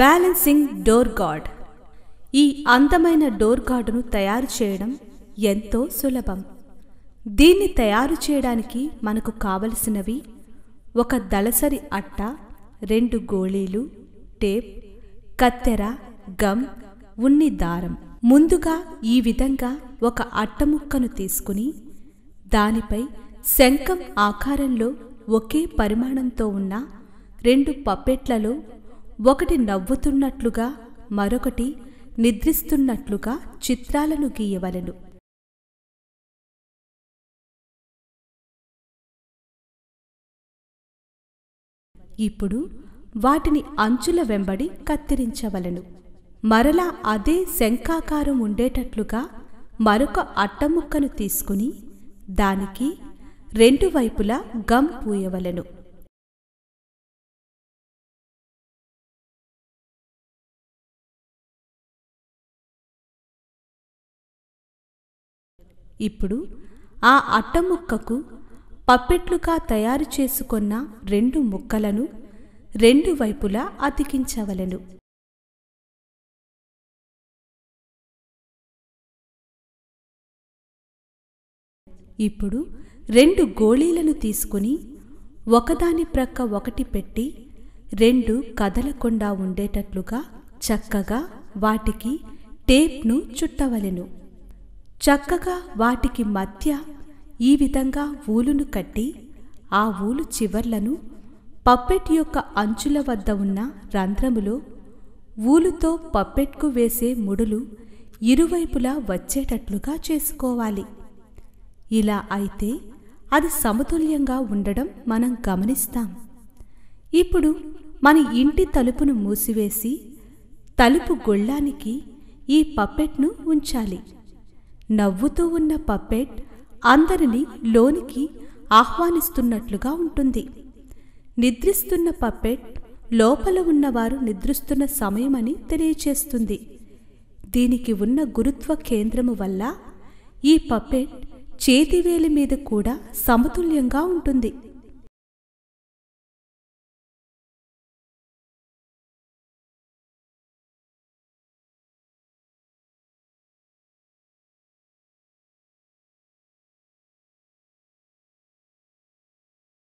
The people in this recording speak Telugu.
బ్యాలెన్సింగ్ డోర్ గార్డ్ ఈ అందమైన డోర్ గార్డును తయారు చేయడం ఎంతో సులభం దీన్ని తయారు చేయడానికి మనకు కావలసినవి ఒక దళసరి అట్ట రెండు గోళీలు టేప్ కత్తెర గమ్ ఉన్ని దారం ముందుగా ఈ విధంగా ఒక అట్ట ముక్కను తీసుకుని దానిపై శంఖం ఆకారంలో ఒకే పరిమాణంతో ఉన్న రెండు పప్పెట్లలో ఒకటి నవ్వుతున్నట్లుగా మరొకటి నిద్రిస్తున్నట్లుగా చిత్రాలను గీయవలెను ఇప్పుడు వాటిని అంచుల వెంబడి కత్తిరించవలెను మరలా అదే శంఖాకారం ఉండేటట్లుగా మరొక అట్టముక్కను తీసుకుని దానికి రెండు వైపులా గమ్ పూయవలను ఇప్పుడు ఆ అట్టముక్కకు పప్పెట్లుగా తయారు చేసుకున్న రెండు ముక్కలను రెండు వైపులా అతికించవలెను ఇప్పుడు రెండు గోళీలను తీసుకుని ఒకదాని ప్రక్క ఒకటి పెట్టి రెండు కదలకుండా ఉండేటట్లుగా చక్కగా వాటికి టేప్ను చుట్టవలెను చక్కగా వాటికి మధ్య ఈ విధంగా ఊలును కట్టి ఆ ఊలు చివర్లను పప్పెట్ యొక్క అంచుల వద్ద ఉన్న రంధ్రములో ఊలుతో పప్పెట్కు వేసే ముడులు ఇరువైపులా వచ్చేటట్లుగా చేసుకోవాలి ఇలా అయితే అది సమతుల్యంగా ఉండడం మనం గమనిస్తాం ఇప్పుడు మన ఇంటి తలుపును మూసివేసి తలుపు గొళ్ళానికి ఈ పప్పెట్ను ఉంచాలి నవ్వుతూ ఉన్న పప్పెట్ అందరినీ లోనికి ఆహ్వానిస్తున్నట్లుగా ఉంటుంది నిద్రిస్తున్న పప్పెట్ లోపల ఉన్నవారు నిద్రిస్తున్న సమయమని తెలియచేస్తుంది దీనికి ఉన్న గురుత్వ కేంద్రము వల్ల ఈ పప్పెట్ చేతివేలి మీద కూడా సమతుల్యంగా ఉంటుంది